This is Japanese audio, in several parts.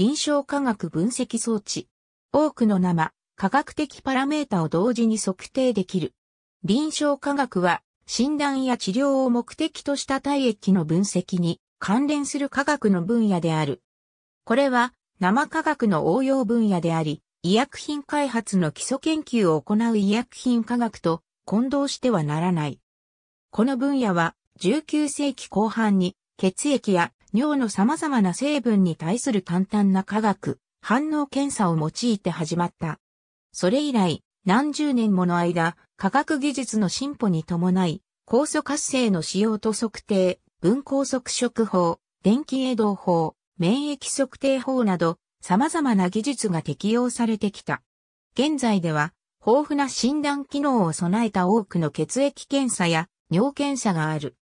臨床科学分析装置。多くの生、科学的パラメータを同時に測定できる。臨床科学は、診断や治療を目的とした体液の分析に関連する科学の分野である。これは、生科学の応用分野であり、医薬品開発の基礎研究を行う医薬品科学と混同してはならない。この分野は19世紀後半に血液や尿の様々な成分に対する簡単な化学、反応検査を用いて始まった。それ以来、何十年もの間、科学技術の進歩に伴い、酵素活性の使用と測定、分光測食法、電気移動法、免疫測定法など、様々な技術が適用されてきた。現在では、豊富な診断機能を備えた多くの血液検査や尿検査がある。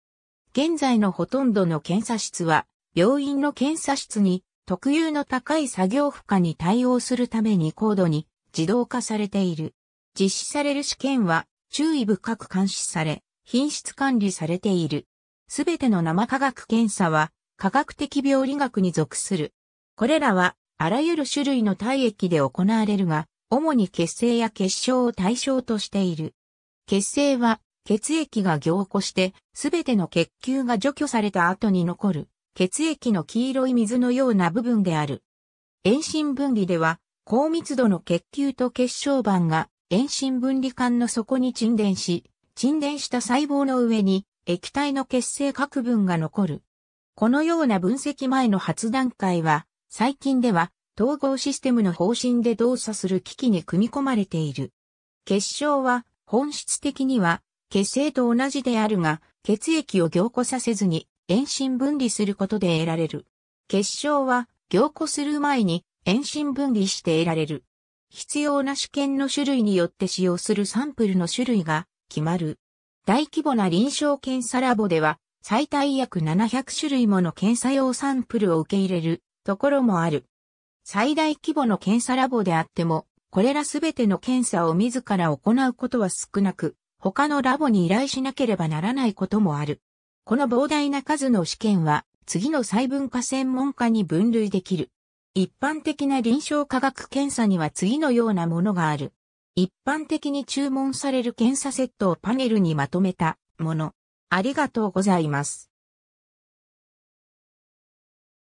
現在のほとんどの検査室は、病院の検査室に特有の高い作業負荷に対応するために高度に自動化されている。実施される試験は注意深く監視され、品質管理されている。すべての生化学検査は科学的病理学に属する。これらはあらゆる種類の体液で行われるが、主に血清や血晶を対象としている。血清は血液が凝固して、すべての血球が除去された後に残る血液の黄色い水のような部分である。遠心分離では、高密度の血球と血小板が遠心分離管の底に沈殿し、沈殿した細胞の上に液体の血清核分が残る。このような分析前の初段階は、最近では統合システムの方針で動作する機器に組み込まれている。結晶は本質的には血清と同じであるが、血液を凝固させずに遠心分離することで得られる。結晶は凝固する前に遠心分離して得られる。必要な試験の種類によって使用するサンプルの種類が決まる。大規模な臨床検査ラボでは最大約700種類もの検査用サンプルを受け入れるところもある。最大規模の検査ラボであっても、これらすべての検査を自ら行うことは少なく、他のラボに依頼しなければならないこともある。この膨大な数の試験は、次の細分化専門家に分類できる。一般的な臨床科学検査には次のようなものがある。一般的に注文される検査セットをパネルにまとめたもの。ありがとうございます。